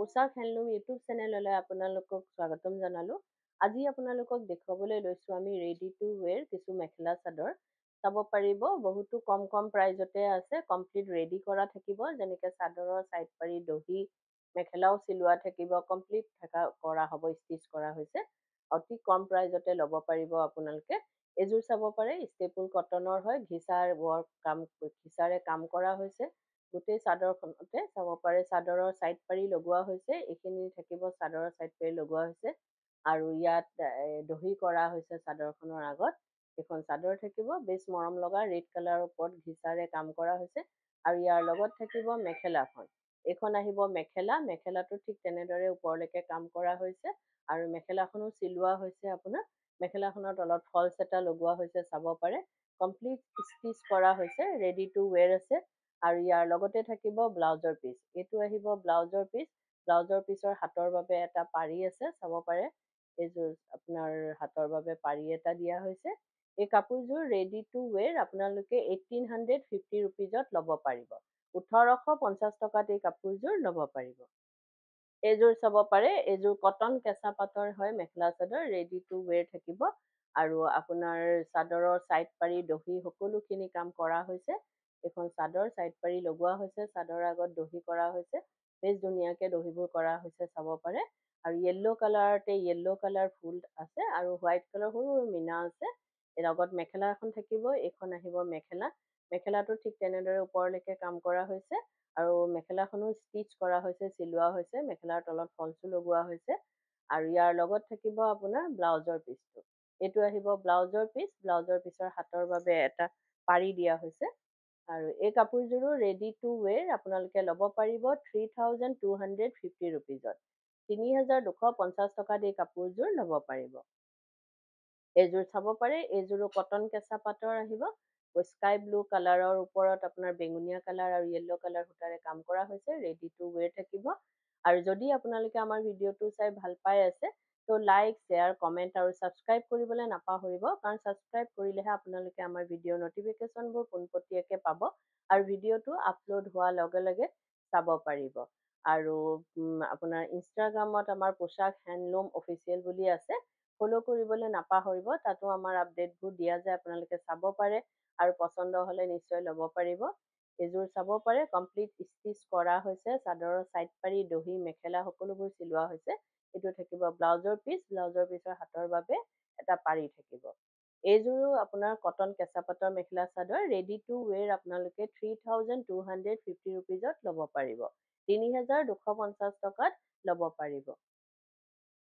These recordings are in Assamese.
কোচা খেলনো ইউটিউব চেনেললৈ আপোনালোকক স্বাগতম জনালোঁ আজি আপোনালোকক দেখুৱাবলৈ লৈছোঁ আমি ৰেডি টু ৱেৰ কিছু মেখেলা চাদৰ চাব পাৰিব বহুতো কম কম প্ৰাইজতে আছে কমপ্লিট ৰেডি কৰা থাকিব যেনেকৈ চাদৰৰ চাইড পাৰি দহি মেখেলাও চিলোৱা থাকিব কমপ্লিট থকা কৰা হ'ব ষ্টিচ কৰা হৈছে অতি কম প্ৰাইজতে ল'ব পাৰিব আপোনালোকে এযোৰ চাব পাৰে ষ্টেপুল কটনৰ হয় ঘিচাৰ ৱৰ্ক কাম ঘিচাৰে কাম কৰা হৈছে গোটেই চাদৰখনতে চাব পাৰে চাদৰৰ চাইড পাৰি লগোৱা হৈছে এইখিনি থাকিব চাদৰৰ চাইড পাৰি লগোৱা হৈছে আৰু ইয়াত দহি কৰা হৈছে চাদৰখনৰ আগত এইখন চাদৰ থাকিব বেছ মৰম লগা ৰেড কালাৰৰ ওপৰত ঘিচাৰে কাম কৰা হৈছে আৰু ইয়াৰ লগত থাকিব মেখেলাখন এইখন আহিব মেখেলা মেখেলাটো ঠিক তেনেদৰে ওপৰলৈকে কাম কৰা হৈছে আৰু মেখেলাখনো চিলোৱা হৈছে আপোনাৰ মেখেলাখনৰ অলপ ফলছ এটা লগোৱা হৈছে চাব পাৰে কমপ্লিট ষ্টিচ কৰা হৈছে ৰেডি টু ৱেৰ আছে আৰু ইয়াৰ লগতে থাকিব ব্লাউজৰ পিচ এইটো আহিব ব্লাউজৰ পিচ ব্লাউজৰ পিচৰ হাতৰ বাবে এটা পাৰি আছে চাব পাৰে এইযোৰ আপোনাৰ হাতৰ বাবে পাৰি এটা দিয়া হৈছে এই কাপোৰযোৰ ৰেডি টু ৱেৰ আপোনালোকে এইটিন হাণ্ড্ৰেড ফিফটি ৰুপিজত ল'ব পাৰিব ওঠৰশ পঞ্চাছ টকাত এই কাপোৰযোৰ ল'ব পাৰিব এইযোৰ চাব পাৰে এইযোৰ কটন কেঁচা পাটৰ হয় মেখেলা চাদৰ ৰেডি টু ৱেৰ থাকিব আৰু আপোনাৰ চাদৰৰ চাইড পাৰি দহি সকলোখিনি কাম কৰা হৈছে এখন চাদৰ চাইড পাৰি লগোৱা হৈছে চাদৰ আগত দহি কৰা হৈছে বেছ ধুনীয়াকে দহিবোৰ কৰা হৈছে চাব পাৰে আৰু য়েল্ল' কালাৰতে য়েল্ল' কালাৰ ফুল আছে আৰু হোৱাইট কালাৰ সৰু সৰু মিনা আছে লগত মেখেলা এখন থাকিব এইখন আহিব মেখেলা মেখেলাটো ঠিক তেনেদৰে ওপৰলৈকে কাম কৰা হৈছে আৰু মেখেলাখনো ষ্টিচ কৰা হৈছে চিলোৱা হৈছে মেখেলাৰ তলত ফলচো লগোৱা হৈছে আৰু ইয়াৰ লগত থাকিব আপোনাৰ ব্লাউজৰ পিচটো এইটো আহিব ব্লাউজৰ পিচ ব্লাউজৰ পিচৰ হাতৰ বাবে এটা পাৰি দিয়া হৈছে আৰু এই কাপোৰযোৰো ৰেডি টু ৱেৰ আপোনালোকে ল'ব পাৰিব three thousand two hundred fifty ৰুপিজত তিনি হাজাৰ দুশ পঞ্চাছ টকাত এই কাপোৰযোৰ ল'ব পাৰিব এইযোৰ চাব পাৰে এইযোৰো কটন কেঁচা পাটৰ আহিব স্কাই ব্লু কালাৰৰ ওপৰত আপোনাৰ বেঙুনীয়া কালাৰ আৰু য়েল্ল' কালাৰ সূতাৰে কাম কৰা হৈছে ৰেডি টু ৱেৰ থাকিব আৰু যদি আপোনালোকে আমাৰ ভিডিঅ'টো চাই ভাল পাই আছে তো লাইক শ্বেয়াৰ কমেণ্ট আৰু ছাবস্ক্ৰাইব কৰিবলৈ নাপাহৰিব কাৰণ ছাবস্ক্ৰাইব কৰিলেহে আপোনালোকে আমাৰ ভিডিঅ' ন'টিফিকেশ্যনবোৰ পোনপটীয়াকৈ পাব আৰু ভিডিঅ'টো আপলোড হোৱাৰ লগে লগে চাব পাৰিব আৰু আপোনাৰ ইনষ্টাগ্ৰামত আমাৰ পোচাক হেণ্ডলুম অফিচিয়েল বুলি আছে ফ'ল' কৰিবলৈ নাপাহৰিব তাতো আমাৰ আপডেটবোৰ দিয়া যায় আপোনালোকে চাব পাৰে আৰু পচন্দ হ'লে নিশ্চয় ল'ব পাৰিব এযোৰ চাব পাৰে কমপ্লিট ষ্টিচ কৰা হৈছে চাদৰৰ চাইড পাৰি দহি মেখেলা সকলোবোৰ চিলোৱা হৈছে এইটো থাকিব ব্লাউজৰ পিচ ব্লাউজৰ পিচৰ হাতৰ বাবে এটা পাৰি থাকিব এইযোৰো আপোনাৰ কটন কেঁচা পাটৰ মেখেলা চাদৰ ৰেডি টু ৱেৰ আপোনালোকে three thousand two hundred fifty ৰুপিজত ল'ব পাৰিব তিনি হেজাৰ দুশ পঞ্চাছ টকাত ল'ব পাৰিব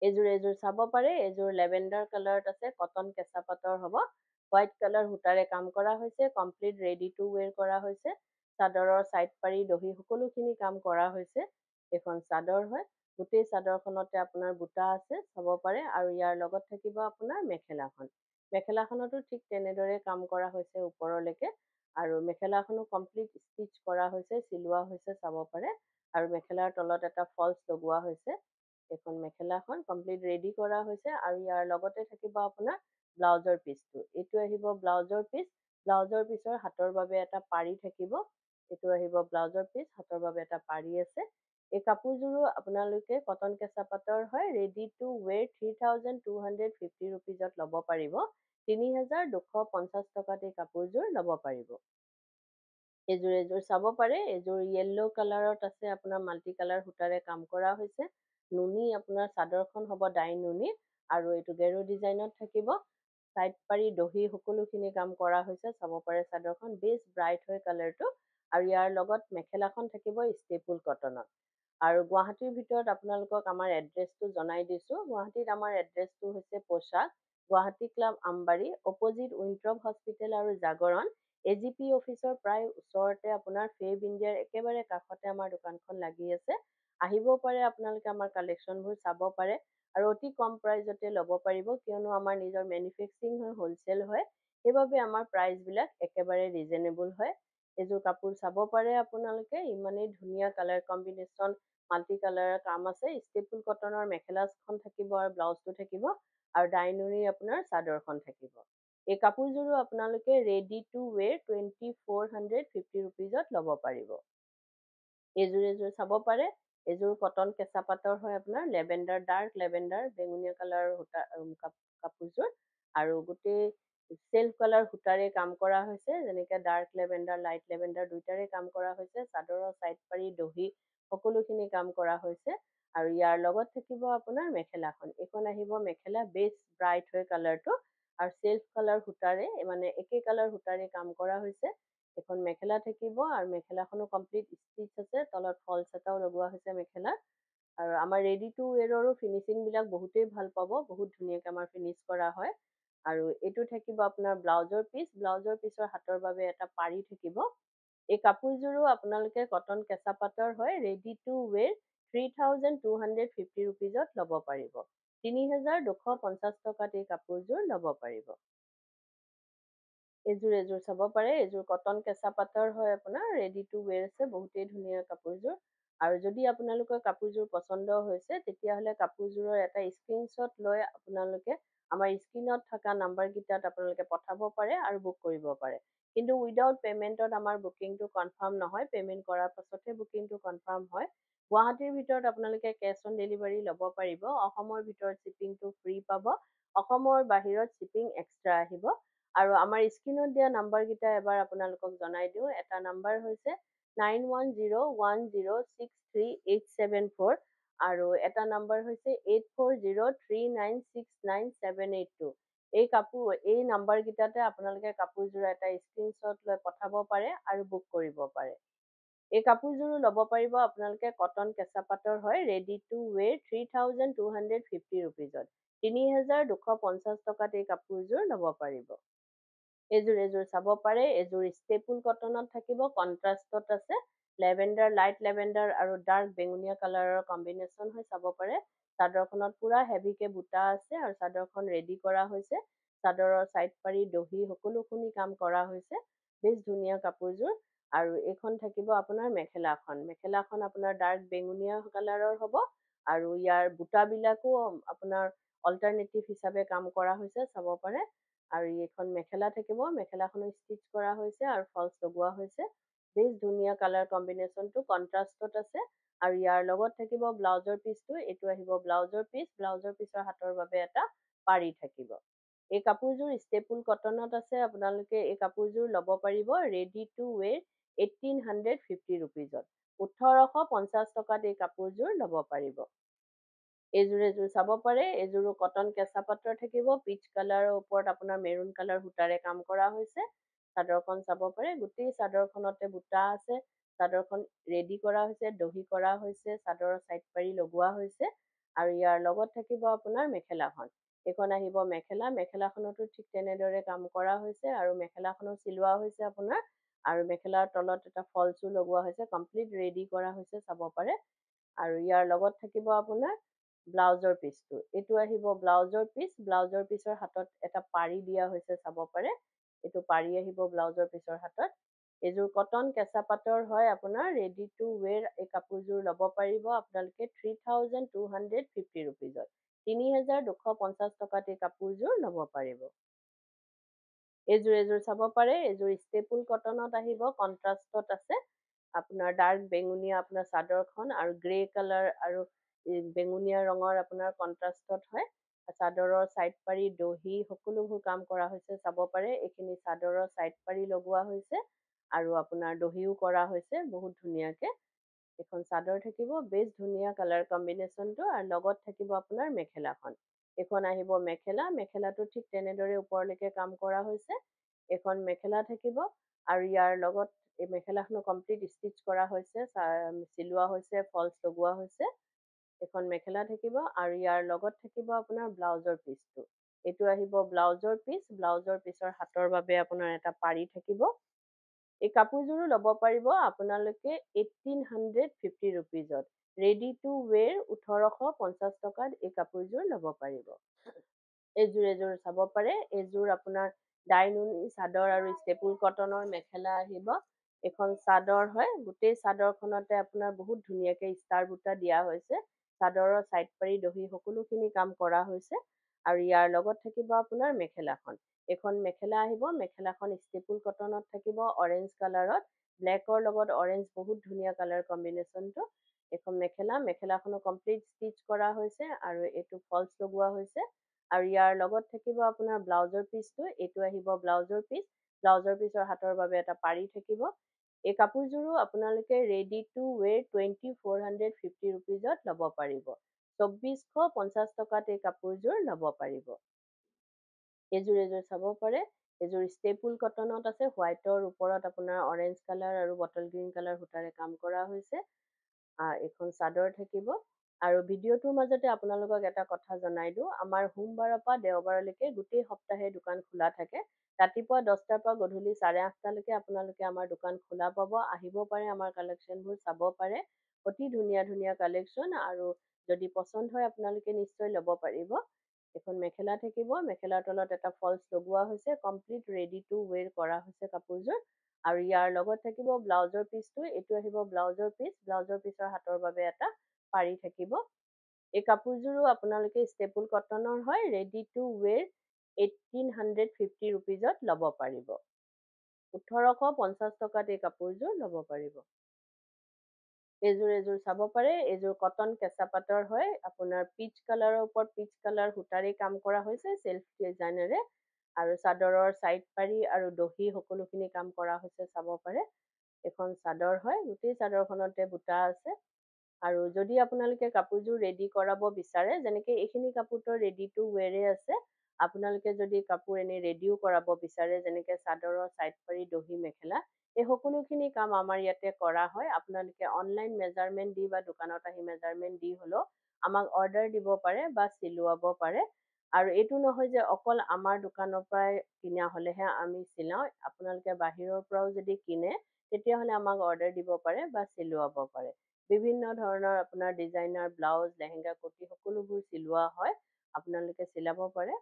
এইযোৰ এইযোৰ চাব পাৰে এইযোৰ লেভেণ্ডাৰ কালাৰত আছে কটন কেঁচা পাটৰ হ'ব হোৱাইট কালাৰ সূতাৰে কাম কৰা হৈছে কমপ্লিট ৰেডি টু ৱেৰ কৰা হৈছে চাদৰৰ চাইড পাৰি দহি সকলোখিনি কাম কৰা হৈছে এইখন চাদৰ হয় গোটেই চাদৰখনতে আপোনাৰ বুটা আছে চাব পাৰে আৰু ইয়াৰ লগত থাকিব আপোনাৰ মেখেলাখন মেখেলাখনতো ঠিক তেনেদৰে কাম কৰা হৈছে ওপৰলৈকে আৰু মেখেলাখনো কমপ্লিট ষ্টিচ কৰা হৈছে চিলোৱা হৈছে চাব পাৰে আৰু মেখেলাৰ তলত এটা ফলছ লগোৱা হৈছে এইখন মেখেলাখন কমপ্লিট ৰেডি কৰা হৈছে আৰু ইয়াৰ লগতে থাকিব আপোনাৰ ব্লাউজৰ পিচটো এইটো আহিব ব্লাউজৰ পিচ ব্লাউজৰ পিচৰ হাতৰ বাবে এটা পাৰি থাকিব এইটো আহিব ব্লাউজৰ পিচ হাতৰ বাবে এটা পাৰি আছে এই কাপোৰযোৰো আপোনালোকে কটন কেঁচা পাটৰ হয় ready to wear three thousand two hundred fifty ৰুপিজত ল'ব পাৰিব তিনি হাজাৰ দুশ পঞ্চাছ টকাত এই কাপোৰযোৰ ল'ব পাৰিব এযোৰ এযোৰ চাব পাৰে এযোৰ য়েল্ল' কালাৰত আছে আপোনাৰ মাল্টি কালাৰ সূতাৰে কাম কৰা হৈছে নুনি আপোনাৰ চাদৰখন হ'ব ডাই নুনি আৰু এইটো গেৰু ডিজাইনত থাকিব চাইড পাৰি দহি সকলোখিনি কাম কৰা হৈছে চাব পাৰে চাদৰখন বেছ ব্ৰাইট হয় কালাৰটো আৰু ইয়াৰ লগত মেখেলাখন থাকিব ষ্টেপুল কটনত আৰু গুৱাহাটীৰ ভিতৰত আপোনালোকক আমাৰ এড্ৰেছটো জনাই দিছোঁ গুৱাহাটীত আমাৰ এড্ৰেছটো হৈছে পোচাক গুৱাহাটী ক্লাব আমবাৰী অপজিট উইণ্ট্ৰপ হস্পিটেল আৰু জাগৰণ এ জি পি অফিচৰ প্ৰায় ওচৰতে আপোনাৰ ফেব ইণ্ডিয়াৰ একেবাৰে কাষতে আমাৰ দোকানখন লাগি আছে আহিব পাৰে আপোনালোকে আমাৰ কালেকশ্যনবোৰ চাব পাৰে আৰু অতি কম প্ৰাইজতে ল'ব পাৰিব কিয়নো আমাৰ নিজৰ মেনুফেক্সিং হয় হ'লচেল হয় সেইবাবে আমাৰ প্ৰাইজবিলাক একেবাৰে ৰিজনেবল হয় এযোৰ কাপোৰ চাব পাৰে আপোনালোকে ইমানেই ধুনীয়া কালাৰ কম্বিনেশ্যন মাল্টি কালাৰৰ কাম আছে ষ্টেপুল কটনৰ মেখেলাখন থাকিব আৰু ব্লাউজটো থাকিব আৰু ডাইনৰী আপোনাৰ চাদৰখন থাকিব এই কাপোৰযোৰো আপোনালোকে ready to wear twenty four hundred fifty ৰুপিজত ল'ব পাৰিব এযোৰ এযোৰ চাব পাৰে এযোৰ কটন কেঁচা পাতৰ হয় আপোনাৰ লেভেণ্ডাৰ ডাৰ্ক লেভেণ্ডাৰ বেঙুনীয়া কালাৰৰ সূতা কাপোৰযোৰ আৰু গোটেই চেল্ফ কালাৰ সূতাৰে কাম কৰা হৈছে যেনেকে ডাৰ্ক লেভেণ্ডাৰ লাইট লেভেণ্ডাৰ দুইটাৰে কাম কৰা হৈছে চাদৰৰ চাইড পাৰি দহি সকলোখিনি কাম কৰা হৈছে আৰু ইয়াৰ লগত থাকিব আপোনাৰ মেখেলাখন এইখন আহিব মেখেলা বেচ ব্ৰাইট হয় কালাৰটো আৰু চেল্ফ কালাৰ সূতাৰে মানে একে কালাৰ সূতাৰে কাম কৰা হৈছে এইখন মেখেলা থাকিব আৰু মেখেলাখনো কমপ্লিট ষ্টিচ আছে তলত ফলছ এটাও লগোৱা হৈছে মেখেলা আৰু আমাৰ ৰেডি টু ৱেৰৰো ফিনিচিংবিলাক বহুতেই ভাল পাব বহুত ধুনীয়াকে আমাৰ ফিনিচ কৰা হয় আৰু এইটো থাকিব আপোনাৰ ব্লাউজৰ পিস ব্লাউজৰ পিসৰ হাতৰ বাবে এটা পাৰি থাকিব এই কাপোৰযোৰো আপোনালোকে কটন কেঁচা পাটৰ হয় ৰেডি টু ওয়েৰ 3250 ৰুপিজত লব পাৰিব 3250 টকাত এই কাপোৰযোৰ লব পাৰিব এজোৰ এজোৰ চাব পাৰে এইযোৰ কটন কেঁচা পাটৰ হয় আপোনাৰ ৰেডি টু ওয়েৰ আছে বহুতেই ধুনীয়া কাপোৰযোৰ আৰু যদি আপোনালোকৰ কাপোৰযোৰ পচন্দ হৈছে তেতিয়াহ'লে কাপোৰযোৰৰ এটা স্ক্ৰীনশ্বট লৈ আপোনালোকে আমাৰ স্ক্ৰীণত থকা নাম্বাৰকেইটাত আপোনালোকে পঠাব পাৰে আৰু বুক কৰিব পাৰে কিন্তু উইদাউট পে'মেণ্টত আমাৰ বুকিংটো কনফাৰ্ম নহয় পে'মেণ্ট কৰাৰ পাছতহে বুকিংটো কনফাৰ্ম হয় গুৱাহাটীৰ ভিতৰত আপোনালোকে কেছ অন ডেলিভাৰী ল'ব পাৰিব অসমৰ ভিতৰত শ্বিপিংটো ফ্ৰী পাব অসমৰ বাহিৰত শ্বিপিং এক্সট্ৰা আহিব আৰু আমাৰ স্ক্ৰীণত দিয়া নাম্বাৰকেইটা এবাৰ আপোনালোকক জনাই দিওঁ এটা নাম্বাৰ হৈছে nine one zero' one zero' six three eight seven four আৰু এটা নাম্বাৰ হৈছে eight four zero' three nine six nine seven eight two এই কাপোৰ এই নাম্বাৰকেইটাতে আপোনালোকে কাপোৰযোৰ এটা স্ক্ৰীনশ্বট লৈ পঠাব পাৰে আৰু বুক কৰিব পাৰে এই কাপোৰযোৰো ল'ব পাৰিব আপোনালোকে কটন কেঁচা পাটৰ হয় ready to wear three thousand two hundred fifty ৰুপিজত তিনি হেজাৰ দুশ পঞ্চাছ টকাত এই কাপোৰযোৰ ল'ব পাৰিব এইযোৰ এযোৰ চাব পাৰে এইযোৰ ষ্টেপুল কটনত থাকিব কণ্ট্ৰাষ্টত আছে লেভেণ্ডাৰ লাইট লেভেণ্ডাৰ আৰু ডাৰ্ক বেঙুনীয়া কালাৰৰ কম্বিনেশ্যন হৈ চাব পাৰে চাদৰখনত পুৰা হেভিকে বুটা আছে আৰু চাদৰখন ৰেডি কৰা হৈছে চাদৰৰ চাইড পাৰি দহি সকলোখিনি কাম কৰা হৈছে বেছ ধুনীয়া কাপোৰযোৰ আৰু এইখন থাকিব আপোনাৰ মেখেলাখন মেখেলাখন আপোনাৰ ডাৰ্ক বেঙুনীয়া কালাৰৰ হ'ব আৰু ইয়াৰ বুটাবিলাকো আপোনাৰ অল্টাৰনেটিভ হিচাপে কাম কৰা হৈছে চাব পাৰে আৰু এইখন মেখেলা থাকিব মেখেলাখনো ষ্টিচ কৰা হৈছে আৰু ফলছ লগোৱা হৈছে বেশ ধুনিয়া কালার কম্বিনেশন টু কন্ট্রাস্টত আছে আর ইয়ার লগত থাকিব ব্লাউজার পিস তো এটু আহিব ব্লাউজার পিস ব্লাউজার পিসৰ হাতৰ বাবে এটা পাৰি থাকিব এই কাপোৰযোৰ ষ্টেপুল কটনত আছে আপোনালোকে এই কাপোৰযোৰ ল'ব পাৰিব ready to wear eighteen hundred fifty ৰুপিজত ওঠৰশ পঞ্চাছ টকাত এই কাপোৰযোৰ ল'ব পাৰিব এইযোৰ এযোৰ চাব পাৰে এইযোৰো কটন কেঁচা পাটৰ থাকিব পিচ কালাৰৰ ওপৰত আপোনাৰ মেৰুন কালাৰ সূতাৰে কাম কৰা হৈছে চাদৰখন চাব পাৰে গোটেই চাদৰখনতে বুটা আছে চাদৰখন ৰেডি কৰা হৈছে দহি কৰা হৈছে চাদৰৰ চাইড পাৰি লগোৱা হৈছে আৰু ইয়াৰ লগত থাকিব আপোনাৰ মেখেলাখন এইখন আহিব মেখেলা মেখেলাখনতো ঠিক তেনেদৰে কাম কৰা হৈছে আৰু মেখেলাখনো চিলোৱা হৈছে আপোনাৰ আৰু মেখেলাৰ তলত এটা ফলছো লগোৱা হৈছে কমপ্লিট ৰেডি কৰা হৈছে চাব পাৰে আৰু ইয়াৰ লগত থাকিব আপোনাৰ ব্লাউজৰ পিচটো এইটো আহিব ব্লাউজৰ পিচ ব্লাউজৰ পিচৰ হাতত এটা পাৰি দিয়া হৈছে চাব পাৰে এইটো পাৰি আহিব ব্লাউজৰ পিছৰ হাতত এইযোৰ কটন কেঁচা পাটৰ হয় আপোনাৰ ৰেডি টু ৱেৰ এই কাপোৰযোৰ ল'ব পাৰিব আপোনালোকে three thousand two hundred fifty ৰুপিজত তিনি হেজাৰ দুশ পঞ্চাছ টকাত এই কাপোৰযোৰ ল'ব পাৰিব এইযোৰ এযোৰ চাব পাৰে এইযোৰ ষ্টেপুল কটনত আহিব কণ্ট্ৰাষ্টত আছে আপোনাৰ ডাৰ্ক বেঙুনীয়া আপোনাৰ চাদৰখন আৰু গ্ৰে কালাৰ আৰু বেঙুনীয়া ৰঙৰ আপোনাৰ কণ্ট্ৰাষ্টত হয় চাদৰৰ চাইড পাৰি দহি সকলোবোৰ কাম কৰা হৈছে চাব পাৰে এইখিনি চাদৰৰ চাইড পাৰি লগোৱা হৈছে আৰু আপোনাৰ দহিও কৰা হৈছে বহুত ধুনীয়াকে এইখন চাদৰ থাকিব বেছ ধুনীয়া কালাৰ কম্বিনেশ্যনটো আৰু লগত থাকিব আপোনাৰ মেখেলাখন এইখন আহিব মেখেলা মেখেলাটো ঠিক তেনেদৰে ওপৰলৈকে কাম কৰা হৈছে এইখন মেখেলা থাকিব আৰু ইয়াৰ লগত এই মেখেলাখনো কমপ্লিট ষ্টিচ কৰা হৈছে চিলোৱা হৈছে ফলছ লগোৱা হৈছে এখন মেখেলা থাকিব আৰু ইয়াৰ লগত থাকিব আপোনাৰ ব্লাউজৰ পিচটো এইটো আহিব ব্লাউজৰ পিচ ব্লাউজৰ পিচৰ হাতৰ বাবে আপোনাৰ এটা পাৰি থাকিব এই কাপোৰযোৰো ল'ব পাৰিব আপোনালোকে এইটিন হাণ্ড্ৰেড ফিফটি ৰুপিজত ৰেডি টু ৱেৰ ওঠৰশ পঞ্চাছ টকাত এই কাপোৰযোৰ ল'ব পাৰিব এযোৰ এযোৰ চাব পাৰে এযোৰ আপোনাৰ ডাইনুনি চাদৰ আৰু ষ্টেপুল কটনৰ মেখেলা আহিব এখন চাদৰ হয় গোটেই চাদৰখনতে আপোনাৰ বহুত ধুনীয়াকৈ ষ্টাৰ বুটা দিয়া হৈছে চাদৰৰ ছাইড পাৰি দহি সকলোখিনি কাম কৰা হৈছে আৰু ইয়াৰ লগত থাকিব আপোনাৰ মেখেলাখন এখন মেখেলা আহিব মেখেলাখন ষ্টেপুল কটনত থাকিব অৰেঞ্জ কালাৰত ব্লেকৰ লগত অৰেঞ্জ বহুত ধুনীয়া কালাৰ কম্বিনেশ্যনটো এইখন মেখেলা মেখেলাখনো কমপ্লিট ষ্টিচ কৰা হৈছে আৰু এইটো ফলছ লগোৱা হৈছে আৰু ইয়াৰ লগত থাকিব আপোনাৰ ব্লাউজৰ পিচটো এইটো আহিব ব্লাউজৰ পিচ ব্লাউজৰ পিচৰ হাতৰ বাবে এটা পাৰি থাকিব এই কাপোৰযোৰো আপোনালোকে ready to wear twenty four hundred fifty ৰুপিজত ল'ব পাৰিব চৌব্বিছশ পঞ্চাছ টকাত এই কাপোৰযোৰ ল'ব পাৰিব এইযোৰ এযোৰ চাব পাৰে এযোৰ ষ্টেপুল কটনত আছে হোৱাইটৰ ওপৰত আপোনাৰ অৰেঞ্জ কালাৰ আৰু বটল গ্ৰীণ কালাৰ সূতাৰে কাম কৰা হৈছে আৰু এইখন চাদৰ থাকিব আৰু ভিডিঅ'টোৰ মাজতে আপোনালোকক এটা কথা জনাই দিওঁ আমাৰ সোমবাৰৰ পৰা দেওবাৰলৈকে গোটেই সপ্তাহে দোকান খোলা থাকে ৰাতিপুৱা দহটাৰ পৰা গধূলি চাৰে আঠটালৈকে আপোনালোকে আমাৰ দোকান খোলা পাব আহিব পাৰে আমাৰ কালেকশ্যনবোৰ চাব পাৰে অতি ধুনীয়া ধুনীয়া কালেকশ্যন আৰু যদি পচন্দ হয় আপোনালোকে নিশ্চয় ল'ব পাৰিব এইখন মেখেলা থাকিব মেখেলাৰ তলত এটা ফলছ লগোৱা হৈছে কমপ্লিট ৰেডি টু ৱেৰ কৰা হৈছে কাপোৰযোৰ আৰু ইয়াৰ লগত থাকিব ব্লাউজৰ পিচটো এইটো আহিব ব্লাউজৰ পিচ ব্লাউজৰ পিচৰ হাতৰ বাবে এটা পাৰি থাকিব এই কাপোৰযোৰো আপোনালোকে ষ্টেপুল কটনৰ হয় ready to wear eighteen hundred fifty ৰুপিজত ল'ব পাৰিব ওঠৰশ পঞ্চাছ টকাত এই কাপোৰযোৰ ল'ব পাৰিব এইযোৰ এযোৰ চাব পাৰে এইযোৰ কটন কেঁচা পাটৰ হয় আপোনাৰ পিচ কালাৰৰ ওপৰত পিচ কালাৰ সূতাৰে কাম কৰা হৈছে চেল্ফ ডিজাইনেৰে আৰু চাদৰৰ চাইড পাৰি আৰু দহি সকলোখিনি কাম কৰা হৈছে চাব পাৰে এখন চাদৰ হয় গোটেই চাদৰখনতে বুটা আছে আৰু যদি আপোনালোকে কাপোৰযোৰ ৰেডি কৰাব বিচাৰে যেনেকৈ এইখিনি কাপোৰটো ৰেডি টু ৱেৰে আছে আপোনালোকে যদি কাপোৰ এনেই ৰেডিও কৰাব বিচাৰে যেনেকৈ চাদৰৰ চাইড পাৰি দহি মেখেলা এই সকলোখিনি কাম আমাৰ ইয়াতে কৰা হয় আপোনালোকে অনলাইন মেজাৰমেণ্ট দি বা দোকানত আহি মেজাৰমেণ্ট দি হ'লেও আমাক অৰ্ডাৰ দিব পাৰে বা চিলোৱাব পাৰে আৰু এইটো নহয় যে অকল আমাৰ দোকানৰ পৰাই কিনা হ'লেহে আমি চিলাওঁ আপোনালোকে বাহিৰৰ পৰাও যদি কিনে তেতিয়াহ'লে আমাক অৰ্ডাৰ দিব পাৰে বা চিলোৱাব পাৰে বিভিন্ন ধৰণৰ আপোনাৰ ডিজাইনাৰ ব্লাউজ লেহেংগা কুৰ্তি সকলোবোৰ চিলোৱা হয় আপোনালোকে চিলাব পাৰে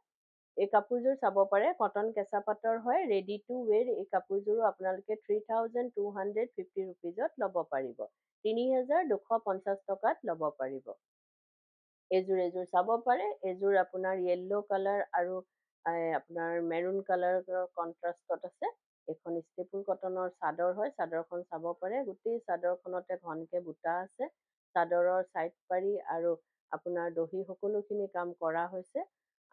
এই কাপোৰযোৰ চাব পাৰে কটন কেঁচা পাটৰ হয় ৰেডি টু ৱেৰ এই কাপোৰযোৰো আপোনালোকে three thousand two hundred fifty ৰুপিজত ল'ব পাৰিব তিনি হেজাৰ দুশ পঞ্চাছ টকাত ল'ব পাৰিব এইযোৰ এযোৰ চাব পাৰে এইযোৰ আপোনাৰ য়েল্ল' কালাৰ আৰু আপোনাৰ মেৰুন কালাৰৰ কণ্ট্ৰাষ্টত আছে এখন ষ্টেপুল কটনৰ চাদৰ হয় চাদৰখন চাব পাৰে গোটেই চাদৰখনতে ঘনকে বুটা আছে চাদৰৰ চাইড পাৰি আৰু আপোনাৰ দহি সকলোখিনি কাম কৰা হৈছে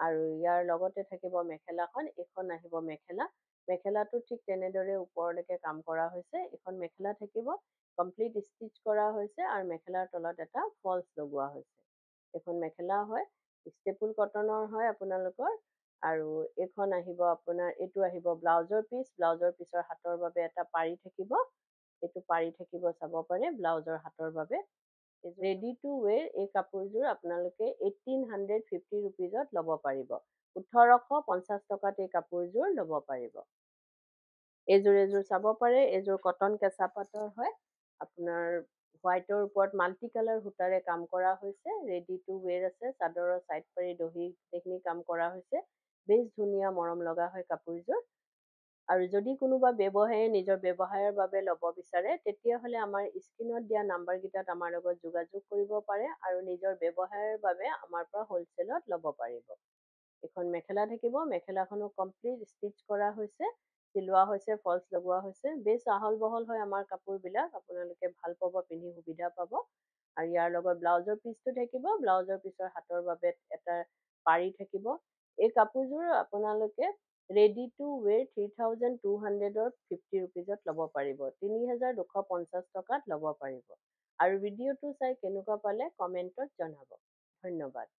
আৰু ইয়াৰ লগতে থাকিব মেখেলাখন এইখন আহিব মেখেলা মেখেলাটো ঠিক তেনেদৰে ওপৰলৈকে কাম কৰা হৈছে এখন মেখেলা থাকিব কমপ্লিট ষ্টিচ কৰা হৈছে আৰু মেখেলাৰ তলত এটা ফলচ লগোৱা হৈছে এখন মেখেলা হয় ষ্টেপুল কটনৰ হয় আপোনালোকৰ আৰু এইখন আহিব আপোনাৰ এইটো আহিব ব্লাউজৰ পিস ব্লাউজৰ পিসৰ হাতৰ বাবে এটা পাৰি থাকিব এটো পাৰি থাকিব চাব পাৰে ব্লাউজৰ হাতৰ বাবে ৰেডি টু ওয়াৰ এই কাপোৰযোৰ আপোনালোকে 1850 ৰুপিজত লব পাৰিব 1850 টকাত এই কাপোৰযোৰ লব পাৰিব এইযোৰ এজোৰ চাব পাৰে এইযোৰ কটন কেঁচা পাটৰ হয় আপোনাৰ হোৱাইটৰ ওপৰত মাল্টি কালাৰ সূতাৰে কাম কৰা হৈছে ৰেডি টু ওয়াৰ আছে চাদৰৰ চাইড পাৰি দহি দহিখিনি কাম কৰা হৈছে বেছ ধুনীয়া মৰম লগা হয় কাপোৰযোৰ আৰু যদি কোনোবা ব্যৱসায়ে নিজৰ ব্যৱসায়ৰ বাবে ল'ব বিচাৰে তেতিয়াহ'লে আমাৰ স্ক্ৰীণত দিয়া নাম্বাৰকেইটাত আমাৰ লগত যোগাযোগ কৰিব পাৰে আৰু নিজৰ ব্যৱসায়ৰ বাবে আমাৰ পৰা হোলচেলত ল'ব পাৰিব এইখন মেখেলা থাকিব মেখেলাখনো কমপ্লিট ষ্টিচ কৰা হৈছে চিলোৱা হৈছে ফলচ লগোৱা হৈছে বেছ আহল বহল হয় আমাৰ কাপোৰ বিলাক আপোনালোকে ভাল পাব পিন্ধি সুবিধা পাব আৰু ইয়াৰ লগত ব্লাউজৰ পিচটো থাকিব ব্লাউজৰ পিচৰ হাতৰ বাবে এটা পাৰি থাকিব এই কাপোৰযোৰ আপোনালোকে ready to wear three thousand two হাণ্ড্ৰেডৰ ফিফটি ৰুপিজত ল'ব পাৰিব তিনি হাজাৰ দুশ পঞ্চাছ টকাত ল'ব পাৰিব আৰু ভিডিঅ'টো চাই কেনেকুৱা পালে কমেণ্টত জনাব ধন্যবাদ